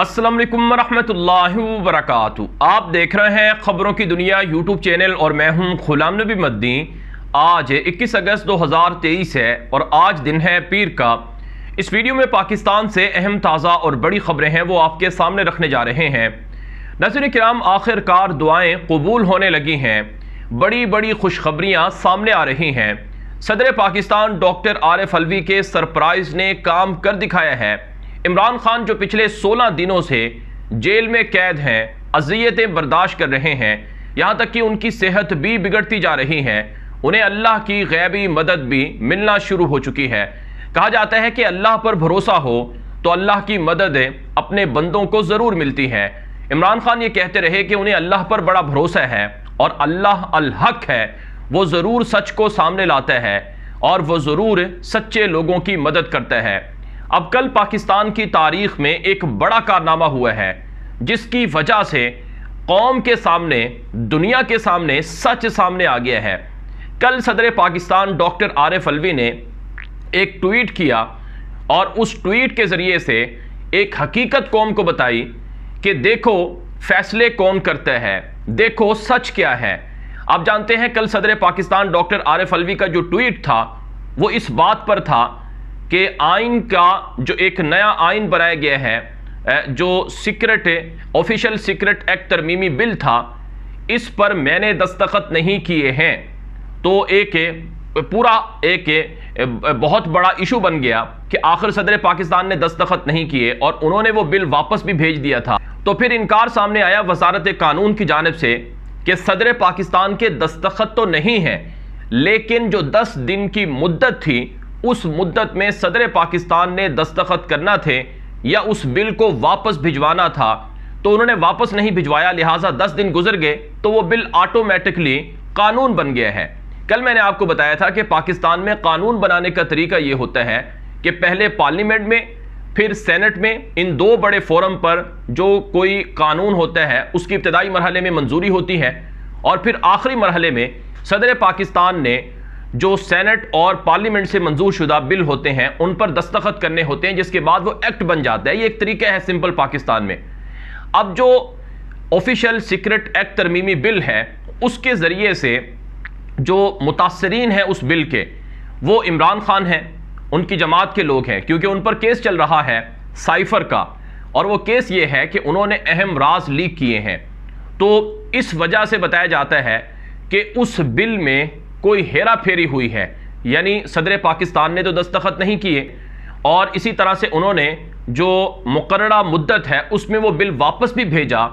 अस्सलाम वालेकुम रहमतुल्लाहि आप देख रहे हैं खबरों की दुनिया यूट्यूब चैनल और मैं हूं गुलाम नबी मद्दी आज 21 अगस्त 2023 है और आज दिन है पीर का इस वीडियो में पाकिस्तान से अहम ताज़ा और बड़ी खबरें हैं वो आपके सामने रखने जा रहे हैं नजर कराम आखिरकार दुआएँ कबूल होने लगी हैं बड़ी बड़ी खुशखबरियाँ सामने आ रही हैं सदर पाकिस्तान डॉक्टर आर एफ अलवी के सरप्राइज ने काम कर दिखाया है इमरान खान जो पिछले 16 दिनों से जेल में कैद हैं अजियतें बर्दाश्त कर रहे हैं यहाँ तक कि उनकी सेहत भी बिगड़ती जा रही है उन्हें अल्लाह की गैबी मदद भी मिलना शुरू हो चुकी है कहा जाता है कि अल्लाह पर भरोसा हो तो अल्लाह की मदद अपने बंदों को ज़रूर मिलती है इमरान खान ये कहते रहे कि उन्हें अल्लाह पर बड़ा भरोसा है और अल्लाह अलहक है वो ज़रूर सच को सामने लाता है और वो ज़रूर सच्चे लोगों की मदद करता है अब कल पाकिस्तान की तारीख में एक बड़ा कारनामा हुआ है जिसकी वजह से कौम के सामने दुनिया के सामने सच सामने आ गया है कल सदर पाकिस्तान डॉक्टर आरिफ अलवी ने एक ट्वीट किया और उस ट्वीट के ज़रिए से एक हकीकत कौम को बताई कि देखो फैसले कौन करता है देखो सच क्या है आप जानते हैं कल सदर पाकिस्तान डॉक्टर आरिफ अलवी का जो ट्वीट था वो इस बात पर था कि आइन का जो एक नया आइन बनाया गया है जो सीक्रेट ऑफिशियल सीक्रेट एक्ट तरमीमी बिल था इस पर मैंने दस्तखत नहीं किए हैं तो एक पूरा एक बहुत बड़ा इशू बन गया कि आखिर सदर पाकिस्तान ने दस्तखत नहीं किए और उन्होंने वो बिल वापस भी भेज दिया था तो फिर इनकार सामने आया वजारत कानून की जानब से कि सदर पाकिस्तान के दस्तखत तो नहीं हैं लेकिन जो 10 दिन की मुद्दत थी उस मुद्दत में सदर पाकिस्तान ने दस्तखत करना थे या उस बिल को वापस भिजवाना था तो उन्होंने वापस नहीं भिजवाया लिहाजा दस दिन गुजर गए तो वो बिल ऑटोमेटिकली कानून बन गया है कल मैंने आपको बताया था कि पाकिस्तान में कानून बनाने का तरीका ये होता है कि पहले पार्लियामेंट में फिर सेनेट में इन दो बड़े फोरम पर जो कोई कानून होता है उसकी इब्तदाई मरहले में मंजूरी होती है और फिर आखिरी मरहले में सदर पाकिस्तान ने जो सेनेट और पार्लियामेंट से मंजूर शुदा बिल होते हैं उन पर दस्तखत करने होते हैं जिसके बाद वो एक्ट बन जाता है ये एक तरीका है सिंपल पाकिस्तान में अब जो ऑफिशियल सीक्रेट एक्ट तरमीमी बिल है उसके ज़रिए से जो मुतासरीन है उस बिल के वो इमरान खान हैं उनकी जमात के लोग हैं क्योंकि उन पर केस चल रहा है साइफर का और वो केस ये है कि उन्होंने अहम राज लीक किए हैं तो इस वजह से बताया जाता है कि उस बिल में कोई हेरा फेरी हुई है यानी सदर पाकिस्तान ने तो दस्तखत नहीं किए और इसी तरह से उन्होंने जो मुकर्रा मुद्दत है उसमें वो बिल वापस भी भेजा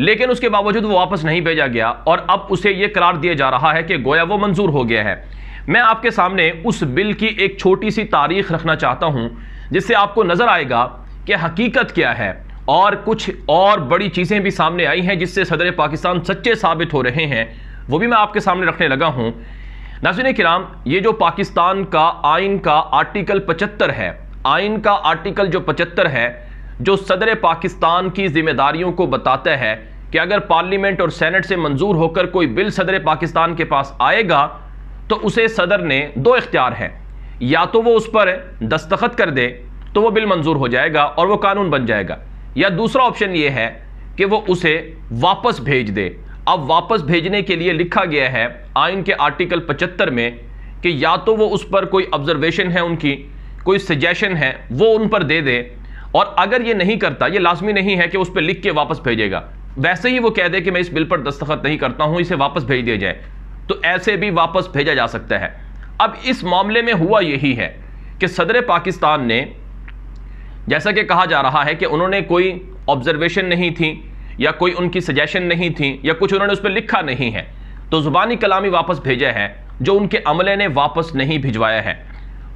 लेकिन उसके बावजूद वो वापस नहीं भेजा गया और अब उसे ये करार दिया जा रहा है कि गोया वो मंजूर हो गया है मैं आपके सामने उस बिल की एक छोटी सी तारीख रखना चाहता हूँ जिससे आपको नज़र आएगा कि हकीकत क्या है और कुछ और बड़ी चीज़ें भी सामने आई हैं जिससे सदर पाकिस्तान सच्चे साबित हो रहे हैं वो भी मैं आपके सामने रखने लगा हूँ नाजिन कराम ये जो पाकिस्तान का आइन का आर्टिकल पचहत्तर है आइन का आर्टिकल जो पचहत्तर है जो सदर पाकिस्तान की जिम्मेदारियों को बताता है कि अगर पार्लियामेंट और सेनेट से मंजूर होकर कोई बिल सदर पाकिस्तान के पास आएगा तो उसे सदर ने दो इख्तियार हैं या तो वो उस पर दस्तखत कर दे तो वो बिल मंजूर हो जाएगा और वो कानून बन जाएगा या दूसरा ऑप्शन ये है कि वो उसे वापस भेज दे अब वापस भेजने के लिए लिखा गया है आइन के आर्टिकल पचहत्तर में कि या तो वो उस पर कोई ऑब्जर्वेशन है उनकी कोई सजेशन है वो उन पर दे दे और अगर ये नहीं करता ये लाजमी नहीं है कि उस पर लिख के वापस भेजेगा वैसे ही वो कह दे कि मैं इस बिल पर दस्तखत नहीं करता हूं इसे वापस भेज दिया जाए तो ऐसे भी वापस भेजा जा सकता है अब इस मामले में हुआ यही है कि सदर पाकिस्तान ने जैसा कि कहा जा रहा है कि उन्होंने कोई ऑब्जर्वेशन नहीं थी या कोई उनकी सजेशन नहीं थी या कुछ उन्होंने उस पर लिखा नहीं है तो ज़ुबानी कलामी वापस भेजा है जो उनके अमले ने वापस नहीं भिजवाया है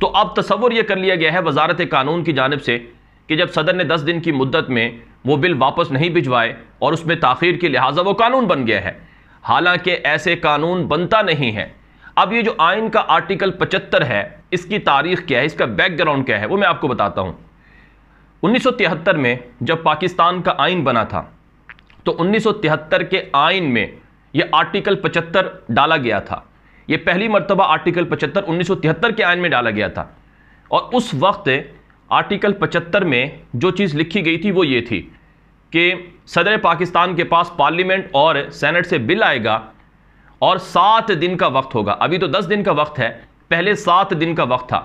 तो अब तस्वर यह कर लिया गया है वजारत कानून की जानब से कि जब सदर ने दस दिन की मुद्दत में वो बिल वापस नहीं भिजवाए और उसमें ताखिर के लिहाजा वो कानून बन गया है हालांकि ऐसे कानून बनता नहीं है अब ये जो आइन का आर्टिकल पचहत्तर है इसकी तारीख क्या है इसका बैकग्राउंड क्या है वो मैं आपको बताता हूँ उन्नीस में जब पाकिस्तान का आइन बना था तो उन्नीस के आइन में यह आर्टिकल 75 डाला गया था यह पहली मरतबा आर्टिकल 75 उन्नीस के आइन में डाला गया था और उस वक्त आर्टिकल 75 में जो चीज़ लिखी गई थी वो ये थी कि सदर पाकिस्तान के पास पार्लियामेंट और सेनेट से बिल आएगा और सात दिन का वक्त होगा अभी तो दस दिन का वक्त है पहले सात दिन का वक्त था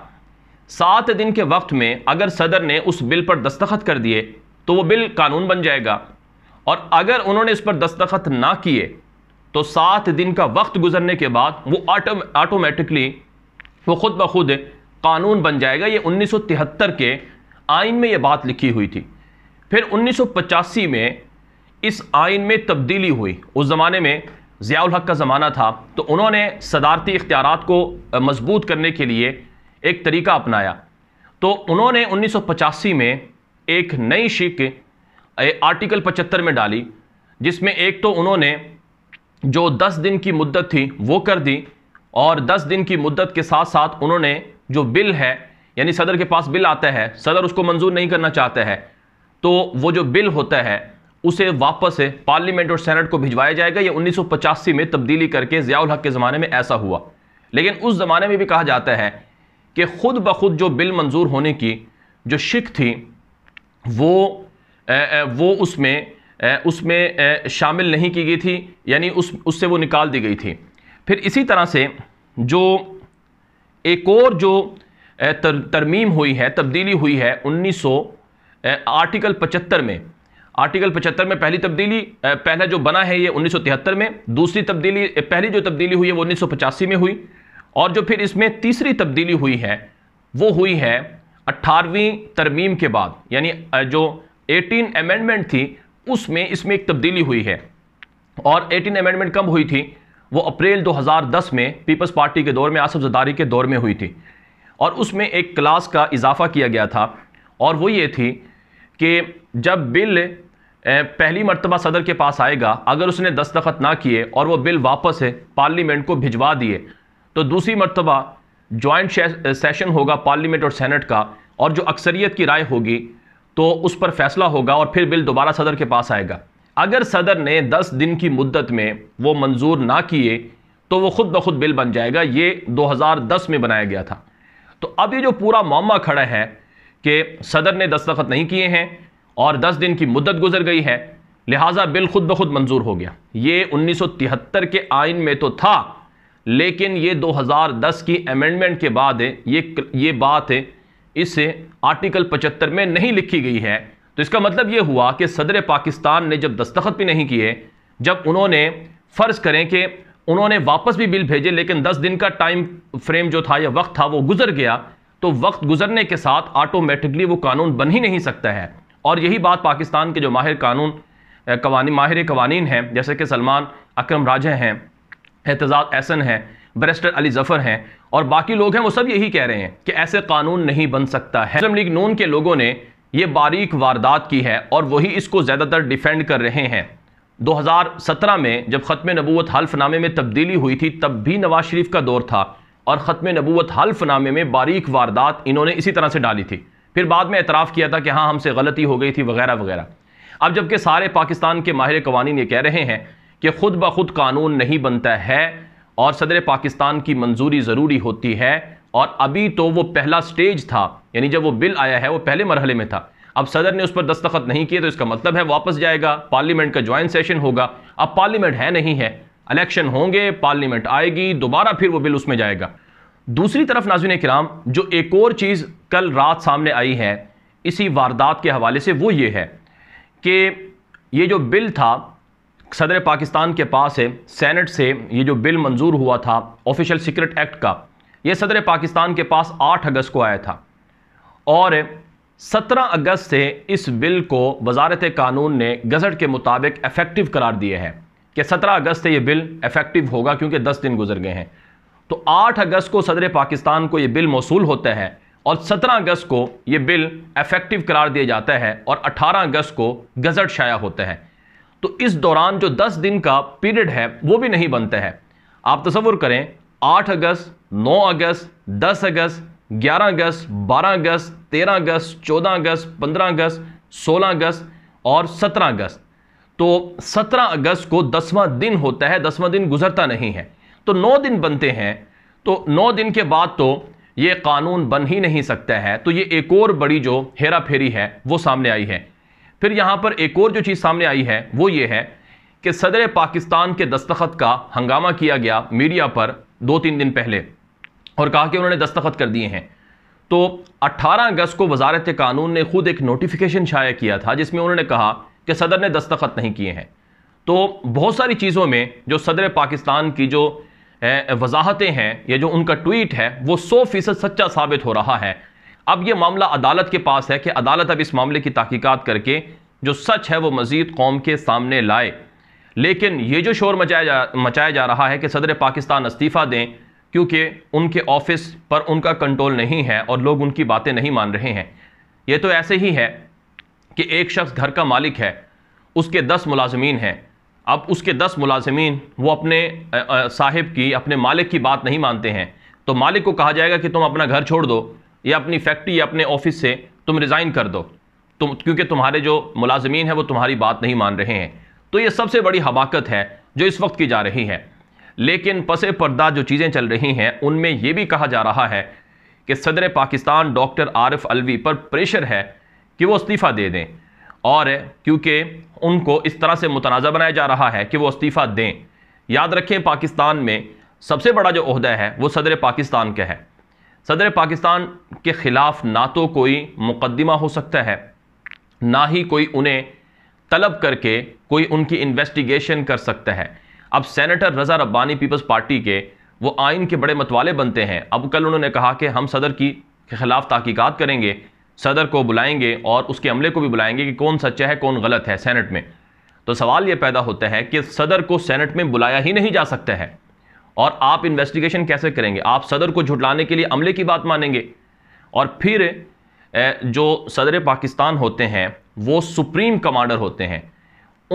सात दिन के वक्त में अगर सदर ने उस बिल पर दस्तखत कर दिए तो वो बिल कानून बन जाएगा और अगर उन्होंने इस पर दस्तखत ना किए तो सात दिन का वक्त गुजरने के बाद वो ऑटोमेटिकली वो खुद ब खुद कानून बन जाएगा ये 1973 के आइन में ये बात लिखी हुई थी फिर 1985 में इस आइन में तब्दीली हुई उस ज़माने में ज़ियाउल हक का ज़माना था तो उन्होंने सदारती इख्तियार को मजबूत करने के लिए एक तरीका अपनाया तो उन्होंने 1985 में एक नई शिक आर्टिकल पचहत्तर में डाली जिसमें एक तो उन्होंने जो 10 दिन की मुद्दत थी वो कर दी और 10 दिन की मुद्दत के साथ साथ उन्होंने जो बिल है यानी सदर के पास बिल आता है सदर उसको मंजूर नहीं करना चाहता है तो वो जो बिल होता है उसे वापस पार्लियामेंट और सेनेट को भिजवाया जाएगा या उन्नीस में तब्दीली करके ज़ियाउल हक के ज़माने में ऐसा हुआ लेकिन उस ज़माने में भी कहा जाता है कि खुद ब खुद जो बिल मंजूर होने की जो शिक थी वो वो उसमें उसमें शामिल नहीं की गई थी यानी उस उससे वो निकाल दी गई थी फिर इसी तरह से जो एक और जो तर, तरमीम हुई है तब्दीली हुई है 1900 आर्टिकल 75 में आर्टिकल 75 में पहली तब्दीली पहला जो बना है ये 1973 में दूसरी तब्दीली पहली जो तब्दीली हुई है वो उन्नीस में हुई और जो फिर इसमें तीसरी तब्दीली हुई है वो हुई है अट्ठारहवीं तरमीम के बाद यानी जो 18 अमेंडमेंट थी उसमें इसमें एक तब्दीली हुई है और 18 अमेंडमेंट कब हुई थी वो अप्रैल 2010 में पीपल्स पार्टी के दौर में आसफ जदारी के दौर में हुई थी और उसमें एक क्लास का इजाफा किया गया था और वो ये थी कि जब बिल पहली मरतबा सदर के पास आएगा अगर उसने दस्तखत ना किए और वह बिल वापस पार्लीमेंट को भिजवा दिए तो दूसरी मरतबा जॉइंट सेशन होगा पार्लीमेंट और सेनेट का और जो अक्सरियत की राय होगी तो उस पर फैसला होगा और फिर बिल दोबारा सदर के पास आएगा अगर सदर ने 10 दिन की मुद्दत में वो मंजूर ना किए तो वो खुद ब खुद बिल बन जाएगा ये 2010 में बनाया गया था तो अब ये जो पूरा मामा खड़ा है कि सदर ने दस्तखत नहीं किए हैं और 10 दिन की मुद्दत गुजर गई है लिहाजा बिल खुद ब खुद मंजूर हो गया ये 1973 के आइन में तो था लेकिन ये 2010 की अमेंडमेंट के बाद ये ये बात है इसे आर्टिकल 75 में नहीं लिखी गई है तो इसका मतलब ये हुआ कि सदर पाकिस्तान ने जब दस्तखत भी नहीं किए जब उन्होंने फ़र्ज़ करें कि उन्होंने वापस भी बिल भेजे लेकिन 10 दिन का टाइम फ्रेम जो था या वक्त था वो गुजर गया तो वक्त गुजरने के साथ ऑटोमेटिकली वो कानून बन ही नहीं सकता है और यही बात पाकिस्तान के जो माहिर कानून कवानी माहिर कवानीन हैं जैसे कि सलमान अक्रम राजा हैं एतजाज़ एहसन हैं बैरिस्टर अली जफर हैं और बाकी लोग हैं वो सब यही कह रहे हैं कि ऐसे कानून नहीं बन सकता है मुस्लिम लीग नून के लोगों ने ये बारीक वारदात की है और वही इसको ज़्यादातर डिफेंड कर रहे हैं 2017 में जब ख़त्म नबूत हल्फनामे में तब्दीली हुई थी तब भी नवाज शरीफ का दौर था और ख़त्म नबूत हल्फनामे में बारीक वारदात इन्होंने इसी तरह से डाली थी फिर बाद में एतराफ़ किया था कि हाँ हमसे गलती हो गई थी वगैरह वगैरह अब जबकि सारे पाकिस्तान के माहिर कवानीन ये कह रहे हैं कि खुद ब खुद कानून नहीं बनता है और सदर पाकिस्तान की मंजूरी ज़रूरी होती है और अभी तो वो पहला स्टेज था यानी जब वो बिल आया है वो पहले मरहले में था अब सदर ने उस पर दस्तखत नहीं किए तो इसका मतलब है वापस जाएगा पार्लियामेंट का ज्वाइंट सेशन होगा अब पार्लियामेंट है नहीं है इलेक्शन होंगे पार्लियामेंट आएगी दोबारा फिर वो बिल उसमें जाएगा दूसरी तरफ नाजुन कराम जो एक और चीज़ कल रात सामने आई है इसी वारदात के हवाले से वो ये है कि ये जो बिल था सदर पाकिस्तान के पास है सेनेट से ये जो बिल मंजूर हुआ था ऑफिशियल सीक्रेट एक्ट का ये सदर पाकिस्तान के पास 8 अगस्त को आया था और 17 अगस्त से इस बिल को वजारत कानून ने गजट के मुताबिक इफेक्टिव करार दिए हैं कि 17 अगस्त से ये बिल इफेक्टिव होगा क्योंकि 10 दिन गुजर गए हैं तो 8 अगस्त को सदर पाकिस्तान को ये बिल मौसू होता है और 17 अगस्त को ये बिल इफेक्टिव करार दिया जाता है और 18 अगस्त को गजट शाया होता है तो इस दौरान जो दस दिन का पीरियड है वो भी नहीं बनते हैं आप तस्वुर करें आठ अगस्त नौ अगस्त दस अगस्त ग्यारह अगस्त बारह अगस्त तेरह अगस्त चौदह अगस्त पंद्रह अगस्त सोलह अगस्त और सत्रह अगस्त तो सत्रह अगस्त को दसवां दिन होता है दसवां दिन गुजरता नहीं है तो नौ दिन बनते हैं तो नौ दिन के बाद तो ये कानून बन ही नहीं सकता है तो ये एक और बड़ी जो हेरा फेरी है वो सामने आई है फिर यहां पर एक और जो चीज सामने आई है वो ये है कि सदर पाकिस्तान के दस्तखत का हंगामा किया गया मीडिया पर दो तीन दिन पहले और कहा कि उन्होंने दस्तखत कर दिए हैं तो 18 अगस्त को वजारत कानून ने खुद एक नोटिफिकेशन शाया किया था जिसमें उन्होंने कहा कि सदर ने दस्तखत नहीं किए हैं तो बहुत सारी चीज़ों में जो सदर पाकिस्तान की जो वजाहतें हैं या जो उनका ट्वीट है वो सौ फीसद सच्चा साबित हो रहा है अब यह मामला अदालत के पास है कि अदालत अब इस मामले की तहकीकत करके जो सच है वो मज़ीद कौम के सामने लाए लेकिन ये जो शोर मचाया जा मचाया जा रहा है कि सदर पाकिस्तान इस्तीफ़ा दें क्योंकि उनके ऑफिस पर उनका कंट्रोल नहीं है और लोग उनकी बातें नहीं मान रहे हैं ये तो ऐसे ही है कि एक शख्स घर का मालिक है उसके दस मुलाजमीन हैं अब उसके दस मुलाजमीन वो अपने साहिब की अपने मालिक की बात नहीं मानते हैं तो मालिक को कहा जाएगा कि तुम अपना घर छोड़ दो या अपनी फैक्ट्री या अपने ऑफिस से तुम रिज़ाइन कर दो तुम क्योंकि तुम्हारे जो मुलाजमीन हैं वो तुम्हारी बात नहीं मान रहे हैं तो ये सबसे बड़ी हबाकत है जो इस वक्त की जा रही है लेकिन पसे पर्दा जो चीज़ें चल रही हैं उनमें यह भी कहा जा रहा है कि सदर पाकिस्तान डॉक्टर आरिफ अलवी पर प्रेशर है कि वो इस्तीफ़ा दे दें और क्योंकि उनको इस तरह से मुतनाज़ा बनाया जा रहा है कि वो इस्तीफ़ा दें याद रखें पाकिस्तान में सबसे बड़ा जो अहदा है वो सदर पाकिस्तान का है सदर पाकिस्तान के ख़िलाफ़ ना तो कोई मुकदमा हो सकता है ना ही कोई उन्हें तलब करके कोई उनकी इन्वेस्टिगेशन कर सकता है अब सेनेटर रज़ा रब्बानी पीपल्स पार्टी के वो आइन के बड़े मतवाले बनते हैं अब कल उन्होंने कहा कि हम सदर की के ख़िलाफ़ तहकीकत करेंगे सदर को बुलाएंगे और उसके अमले को भी बुलाएंगे कि कौन सच्चा है कौन गलत है सेनेट में तो सवाल ये पैदा होता है कि सदर को सेनेट में बुलाया ही नहीं जा सकता है और आप इन्वेस्टिगेशन कैसे करेंगे आप सदर को झुटलाने के लिए अमले की बात मानेंगे और फिर जो सदर पाकिस्तान होते हैं वो सुप्रीम कमांडर होते हैं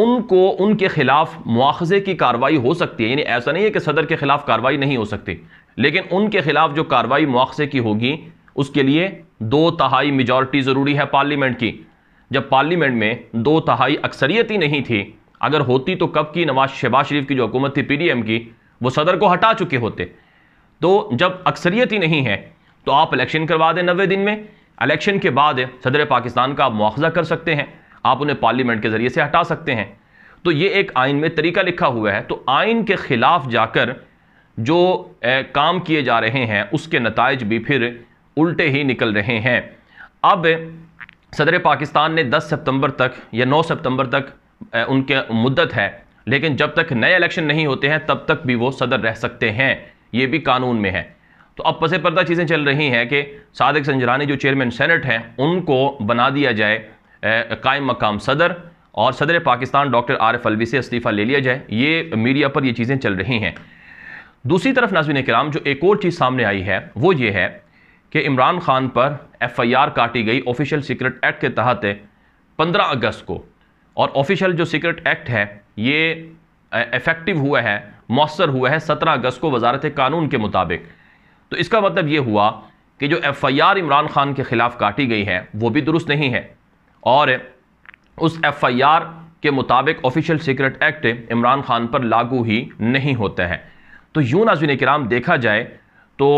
उनको उनके ख़िलाफ़ मुआवजे की कार्रवाई हो सकती है यानी ऐसा नहीं है कि सदर के ख़िलाफ़ कार्रवाई नहीं हो सकती लेकिन उनके ख़िलाफ़ जो कार्रवाई मुआवजे की होगी उसके लिए दो तहाई मेजॉरिटी ज़रूरी है पार्लियामेंट की जब पार्लियामेंट में दो तहाई अक्सरियत ही नहीं थी अगर होती तो कब की नवाज शहबाज शरीफ की जो हुकूमत थी एम की वो सदर को हटा चुके होते तो जब अक्सरियत ही नहीं है तो आप इलेक्शन करवा दें नबे दिन में इलेक्शन के बाद सदर पाकिस्तान का आप मुआवजा कर सकते हैं आप उन्हें पार्लियामेंट के ज़रिए से हटा सकते हैं तो ये एक आइन में तरीका लिखा हुआ है तो आइन के ख़िलाफ़ जाकर जो ए, काम किए जा रहे हैं उसके नतज भी फिर उल्टे ही निकल रहे हैं अब सदर पाकिस्तान ने 10 सितंबर तक या 9 सितंबर तक ए, उनके मुद्दत है लेकिन जब तक नए इलेक्शन नहीं होते हैं तब तक भी वो सदर रह सकते हैं ये भी कानून में है तो अब पसे पर्दा चीज़ें चल रही हैं कि सादक संजरानी जो चेयरमैन सेनेट हैं उनको बना दिया जाए कायम मकाम सदर और सदर पाकिस्तान डॉक्टर एफ़ अलवी से इस्तीफ़ा ले लिया जाए ये मीडिया पर ये चीज़ें चल रही हैं दूसरी तरफ नाजिन कराम जो एक और चीज़ सामने आई है वो ये है कि इमरान खान पर एफ़ आई आर काटी गई ऑफिशियल सीक्रेट एक्ट के तहत पंद्रह अगस्त को और ऑफिशियल जो सीक्रेट एक्ट है ये इफेक्टिव हुआ है मौसर हुआ है सत्रह अगस्त को वजारत कानून के मुताबिक तो इसका मतलब ये हुआ कि जो F I R Imran Khan के ख़िलाफ़ काटी गई है वो भी दुरुस्त नहीं है और उस एफ़ आई आर के मुताबिक official secret act Imran Khan पर लागू ही नहीं होता है तो यूँ नाजुन कराम देखा जाए तो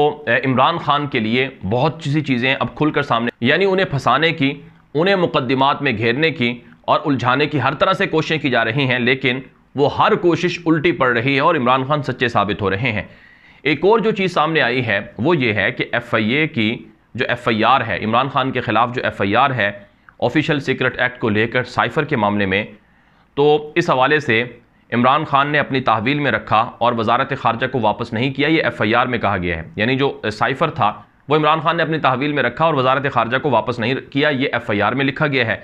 इमरान खान के लिए बहुत सी चीज़ें अब खुलकर सामने यानी उन्हें फंसाने की उन्हें मुकदमात में घेरने की और उलझाने की हर तरह से कोशिशें की जा रही हैं लेकिन वो हर कोशिश उल्टी पड़ रही है और इमरान खान सच्चे साबित हो रहे हैं एक और जो चीज़ सामने आई है वो ये है कि एफ आई ए की जो एफ आई आर है इमरान खान के ख़िलाफ़ जो एफ आई आर है ऑफिशियल सीक्रेट एक्ट को लेकर साइफर के मामले में तो इस हवाले से इमरान खान ने अपनी तहवील में रखा और वजारत खारजा को वापस नहीं किया ये एफ आई आर में कहा गया है यानी जो साइफर था वो इमरान खान ने अपनी तहवील में रखा और वजारत खारजा को वापस नहीं किया ये एफ आई आर में लिखा गया है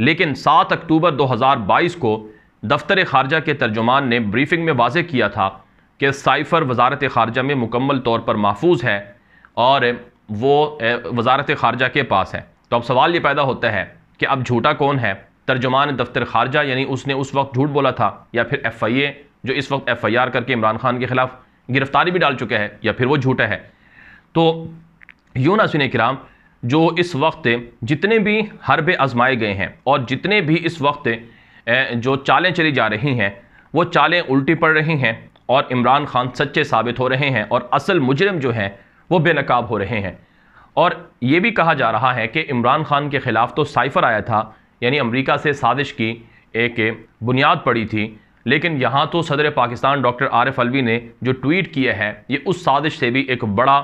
लेकिन 7 अक्टूबर 2022 को दफ्तर खारजा के तर्जुमान ने ब्रीफिंग में वाज किया था कि साइफ़र वजारत खारजा में मुकम्मल तौर पर महफूज है और वो वजारत खारजा के पास है तो अब सवाल ये पैदा होता है कि अब झूठा कौन है तर्जुमान दफ्तर खारजा यानी उसने उस वक्त झूठ बोला था या फिर एफ आई ए जो इस वक्त एफ आई आर करके इमरान खान के ख़िलाफ़ गिरफ्तारी भी डाल चुका है या फिर वो झूठा है तो यूँ ना सुने कराम जो इस वक्त जितने भी हरबे आजमाए गए हैं और जितने भी इस वक्त जो चालें चली जा रही हैं वो चालें उल्टी पड़ रही हैं और इमरान खान सच्चे साबित हो रहे हैं और असल मुजरम जो हैं वो बेनकाब हो रहे हैं और ये भी कहा जा रहा है कि इमरान खान के ख़िलाफ़ तो साइफ़र आया था यानी अमरीका से साजिश की एक बुनियाद पड़ी थी लेकिन यहाँ तो सदर पाकिस्तान डॉक्टर आरिफ अलवी ने जो ट्वीट किया है ये उस साजिश से भी एक बड़ा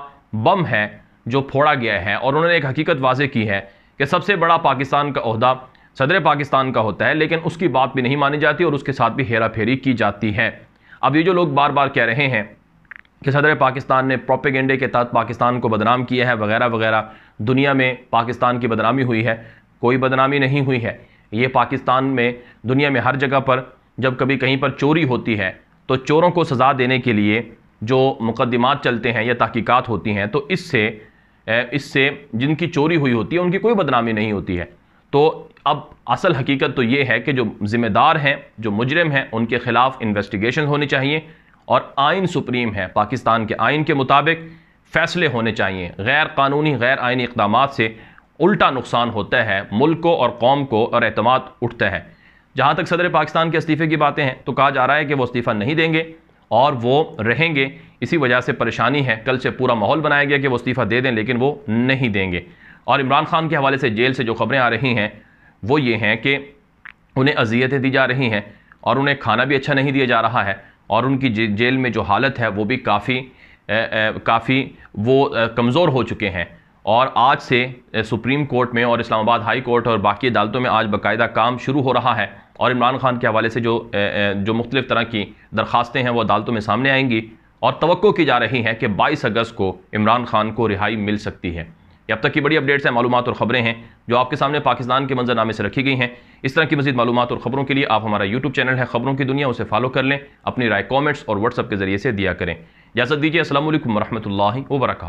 बम है जो फोड़ा गया है और उन्होंने एक हकीकत वाजे की है कि सबसे बड़ा पाकिस्तान का अहदा सदर पाकिस्तान का होता है लेकिन उसकी बात भी नहीं मानी जाती और उसके साथ भी हेरा फेरी की जाती है अब ये जो लोग बार बार कह रहे हैं कि सदर पाकिस्तान ने प्रोपेगेंडे के तहत पाकिस्तान को बदनाम किया है वगैरह वगैरह दुनिया में पाकिस्तान की बदनामी हुई है कोई बदनामी नहीं हुई है ये पाकिस्तान में दुनिया में हर जगह पर जब कभी कहीं पर चोरी होती है तो चोरों को सज़ा देने के लिए जो मुकदमात चलते हैं या तहकीक़ात होती हैं तो इससे इससे जिनकी चोरी हुई होती है उनकी कोई बदनामी नहीं होती है तो अब असल हकीकत तो ये है कि जो ज़िम्मेदार हैं जो मुजरम हैं उनके ख़िलाफ़ इन्वेस्टिगेशन होनी चाहिए और आइन सुप्रीम है पाकिस्तान के आइन के मुताबिक फ़ैसले होने चाहिए गैर कानूनी गैर आइनी इकदाम से उल्टा नुकसान होता है मुल्क को और कौम को और अहतमाद उठता है जहाँ तक सदर पाकिस्तान के इस्तीफ़े की बातें हैं तो कहा जा रहा है कि वो इस्तीफ़ा नहीं देंगे और वो रहेंगे इसी वजह से परेशानी है कल से पूरा माहौल बनाया गया कि वो इस्तीफ़ा दे दें लेकिन वो नहीं देंगे और इमरान खान के हवाले से जेल से जो खबरें आ रही हैं वो ये हैं कि उन्हें अजियतें दी जा रही हैं और उन्हें खाना भी अच्छा नहीं दिया जा रहा है और उनकी जेल में जो हालत है वो भी काफ़ी काफ़ी वो कमज़ोर हो चुके हैं और आज से सुप्रीम कोर्ट में और इस्लामाबाद हाई कोर्ट और बाकी अदालतों में आज बाकायदा काम शुरू हो रहा है और इमरान खान के हवाले से जो जो मुख्तलिफ तरह की दरखास्तें हैं वो अदालतों में सामने आएंगी और तो की जा रही हैं कि बाईस अगस्त को इमरान खान को रिहाई मिल सकती है ये अब तक की बड़ी अपडेट्स हैं मालूम और ख़बरें हैं जो आपके सामने पाकिस्तान के मंजरनामे से रखी गई हैं इस तरह की मजीद मालूम और ख़बरों के लिए आप हमारा यूट्यूब चैनल है ख़बरों की दुनिया उसे फॉलो कर लें अपनी राय कॉमेंट्स और व्हाट्सअप के जरिए से दिया करें इजाज़त दीजिए असल वरहमल वर्क